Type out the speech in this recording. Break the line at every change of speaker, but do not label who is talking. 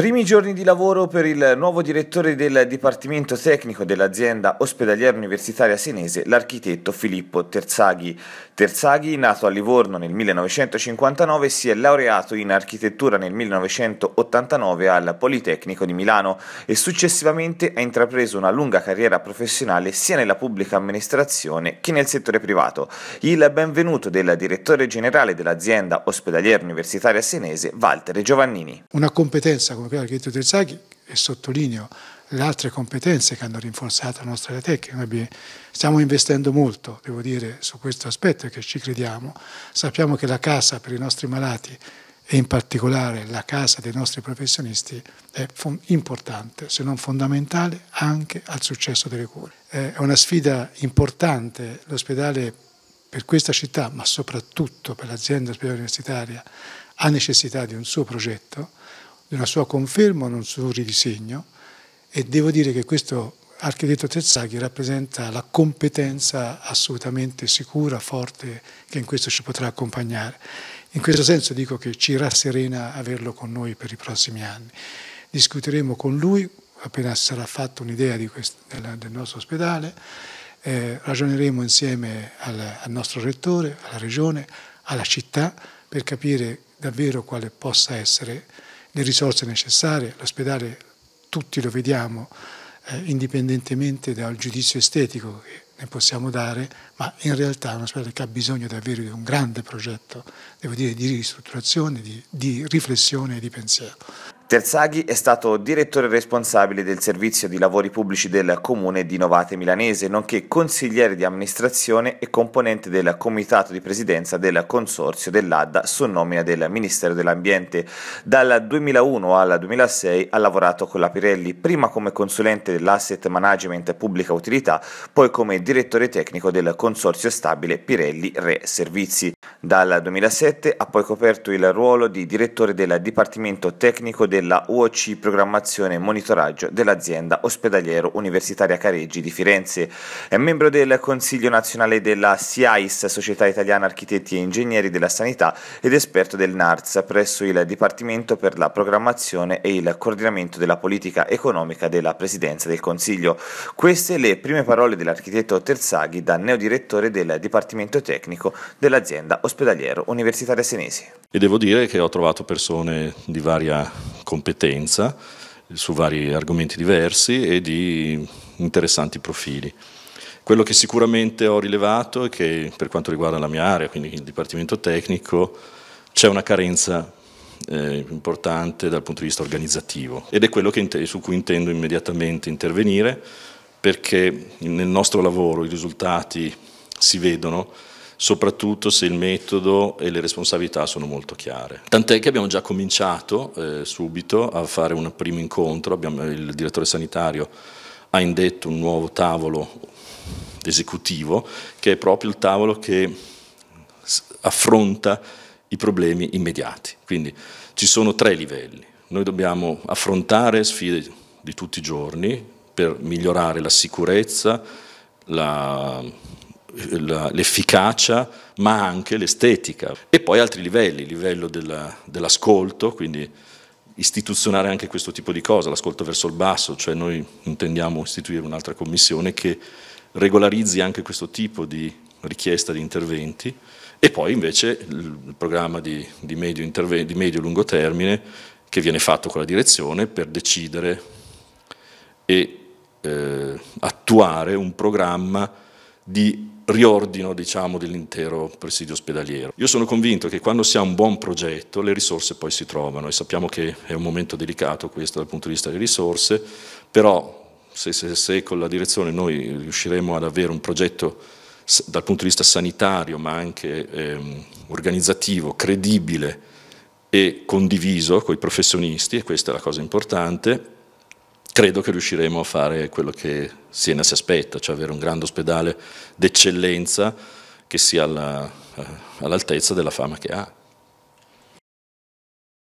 Primi giorni di lavoro per il nuovo direttore del Dipartimento Tecnico dell'azienda ospedaliera universitaria senese, l'architetto Filippo Terzaghi. Terzaghi, nato a Livorno nel 1959, si è laureato in architettura nel 1989 al Politecnico di Milano e successivamente ha intrapreso una lunga carriera professionale sia nella pubblica amministrazione che nel settore privato. Il benvenuto del direttore generale dell'azienda ospedaliera universitaria senese, Walter Giovannini.
Una competenza come europea dell'architetto del Zaghi e sottolineo le altre competenze che hanno rinforzato la nostra tecnica. stiamo investendo molto, devo dire, su questo aspetto che ci crediamo. Sappiamo che la casa per i nostri malati e in particolare la casa dei nostri professionisti è importante, se non fondamentale, anche al successo delle cure. È una sfida importante l'ospedale per questa città, ma soprattutto per l'azienda ospedale universitaria, ha necessità di un suo progetto della sua conferma o non suo ridisegno e devo dire che questo architetto Tezzaghi rappresenta la competenza assolutamente sicura, forte, che in questo ci potrà accompagnare. In questo senso dico che ci rasserena averlo con noi per i prossimi anni. Discuteremo con lui, appena sarà fatta un'idea del nostro ospedale, eh, ragioneremo insieme al, al nostro rettore, alla regione, alla città, per capire davvero quale possa essere le risorse necessarie, l'ospedale tutti lo vediamo eh, indipendentemente dal giudizio estetico che ne possiamo dare, ma in realtà è un ospedale che ha bisogno davvero di un grande progetto, devo dire, di ristrutturazione, di, di riflessione e di pensiero.
Terzaghi è stato direttore responsabile del servizio di lavori pubblici del comune di Novate Milanese, nonché consigliere di amministrazione e componente del comitato di presidenza del consorzio dell'ADDA su nomina del Ministero dell'Ambiente. Dal 2001 al 2006 ha lavorato con la Pirelli, prima come consulente dell'asset management pubblica utilità, poi come direttore tecnico del consorzio stabile Pirelli Re Servizi. Dal 2007 ha poi coperto il ruolo di direttore del Dipartimento Tecnico della UOC Programmazione e Monitoraggio dell'azienda ospedaliero Universitaria Careggi di Firenze. È membro del Consiglio nazionale della SIAIS, Società Italiana Architetti e Ingegneri della Sanità, ed esperto del NARS presso il Dipartimento per la Programmazione e il Coordinamento della Politica Economica della Presidenza del Consiglio. Queste le prime parole dell'architetto Terzaghi da neodirettore del Dipartimento Tecnico dell'azienda ospedaliero ospedaliero universitaria senese.
E devo dire che ho trovato persone di varia competenza su vari argomenti diversi e di interessanti profili. Quello che sicuramente ho rilevato è che per quanto riguarda la mia area, quindi il Dipartimento Tecnico, c'è una carenza eh, importante dal punto di vista organizzativo ed è quello su cui intendo immediatamente intervenire perché nel nostro lavoro i risultati si vedono soprattutto se il metodo e le responsabilità sono molto chiare. Tant'è che abbiamo già cominciato eh, subito a fare un primo incontro, abbiamo, il direttore sanitario ha indetto un nuovo tavolo esecutivo che è proprio il tavolo che affronta i problemi immediati. Quindi ci sono tre livelli. Noi dobbiamo affrontare sfide di tutti i giorni per migliorare la sicurezza, la l'efficacia ma anche l'estetica e poi altri livelli, il livello dell'ascolto, quindi istituzionare anche questo tipo di cosa, l'ascolto verso il basso, cioè noi intendiamo istituire un'altra commissione che regolarizzi anche questo tipo di richiesta di interventi e poi invece il programma di, di medio, di medio lungo termine che viene fatto con la direzione per decidere e eh, attuare un programma di riordino diciamo, dell'intero presidio ospedaliero. Io sono convinto che quando si ha un buon progetto le risorse poi si trovano e sappiamo che è un momento delicato questo dal punto di vista delle risorse, però se, se, se con la direzione noi riusciremo ad avere un progetto dal punto di vista sanitario ma anche ehm, organizzativo, credibile e condiviso con i professionisti, e questa è la cosa importante, credo che riusciremo a fare quello che Siena si aspetta, cioè avere un grande ospedale d'eccellenza che sia eh, all'altezza della fama che ha.